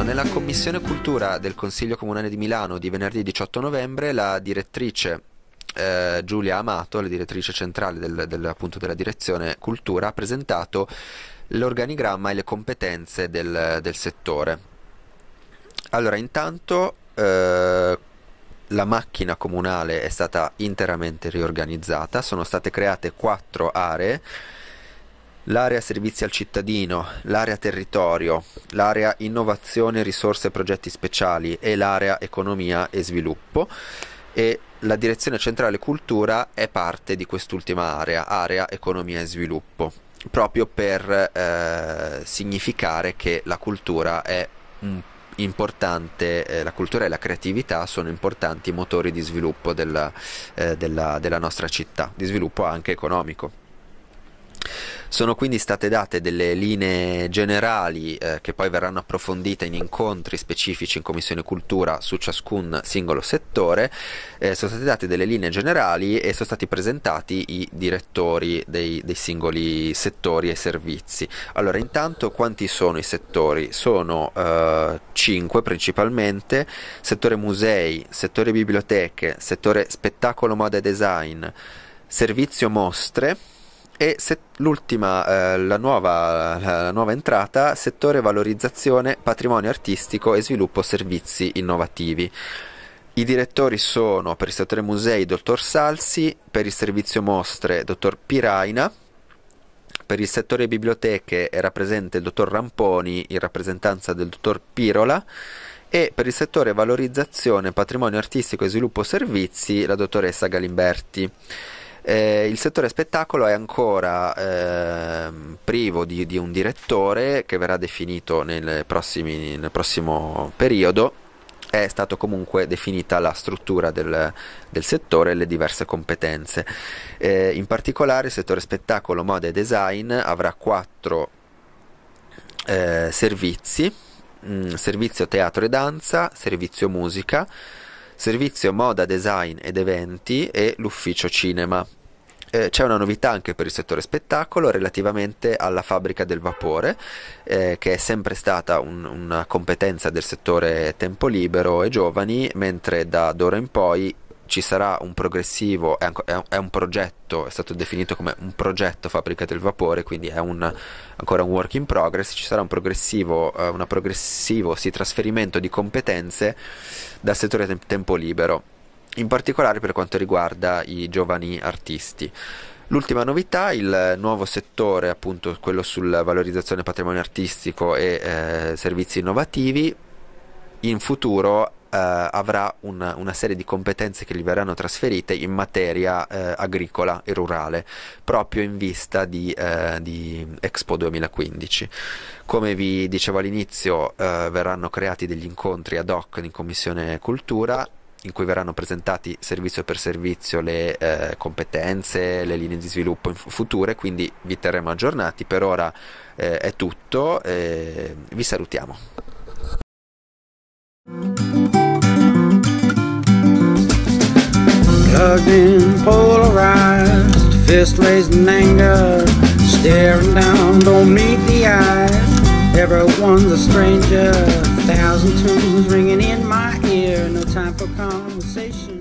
Milano. Nella Commissione Cultura del Consiglio Comunale di Milano di venerdì 18 novembre la direttrice eh, Giulia Amato, la direttrice centrale del, del, appunto, della direzione Cultura, ha presentato l'organigramma e le competenze del, del settore. Allora, intanto eh, la macchina comunale è stata interamente riorganizzata, sono state create quattro aree L'area servizi al cittadino, l'area territorio, l'area innovazione, risorse e progetti speciali e l'area economia e sviluppo e la direzione centrale cultura è parte di quest'ultima area, area economia e sviluppo, proprio per eh, significare che la cultura è importante, eh, la cultura e la creatività sono importanti motori di sviluppo della, eh, della, della nostra città, di sviluppo anche economico. Sono quindi state date delle linee generali eh, che poi verranno approfondite in incontri specifici in Commissione Cultura su ciascun singolo settore, eh, sono state date delle linee generali e sono stati presentati i direttori dei, dei singoli settori e servizi. Allora, intanto quanti sono i settori? Sono eh, 5 principalmente, settore musei, settore biblioteche, settore spettacolo, moda e design, servizio mostre, e se, l'ultima, eh, la, nuova, la nuova entrata, settore valorizzazione, patrimonio artistico e sviluppo servizi innovativi. I direttori sono per il settore musei dottor Salsi, per il servizio mostre dottor Piraina, per il settore biblioteche era presente il dottor Ramponi in rappresentanza del dottor Pirola e per il settore valorizzazione, patrimonio artistico e sviluppo servizi la dottoressa Galimberti. Eh, il settore spettacolo è ancora ehm, privo di, di, un direttore che verrà definito nel, prossimi, nel prossimo periodo è stata comunque definita la struttura del, del settore e le diverse competenze. Eh, in particolare il settore spettacolo, moda e design avrà quattro eh, servizi, mh, mm, servizio teatro e danza, servizio musica, servizio moda, design ed eventi e l'ufficio cinema. Eh, c'è una novità anche per il settore spettacolo relativamente alla fabbrica del vapore, eh, che è sempre stata un, una competenza del settore tempo libero e giovani, mentre da d'ora in poi ci sarà un progressivo, è, è un progetto, è stato definito come un progetto fabbrica del vapore, quindi è un, ancora un work in progress, ci sarà un progressivo, eh, una progressivo sì, trasferimento di competenze dal settore tem- tempo libero, in particolare per quanto riguarda i giovani artisti. L'ultima novità, il nuovo settore, appunto quello sulla valorizzazione patrimonio artistico e eh, servizi innovativi, in futuro Uh, avrà una, una, serie di competenze che gli verranno trasferite in materia uh, agricola e rurale, proprio in vista di, uh, di Expo 2015. Come vi dicevo all'inizio, verranno creati degli incontri ad hoc in Commissione Cultura in cui verranno presentati servizio per servizio le eh, competenze, le linee di sviluppo future, quindi vi terremo aggiornati. Per ora eh, è tutto, eh, vi salutiamo. Plugged in, polarized, fist raised in anger, staring down, don't meet the eyes. Everyone's a stranger, thousand tunes ringing in my ear, no time for conversation.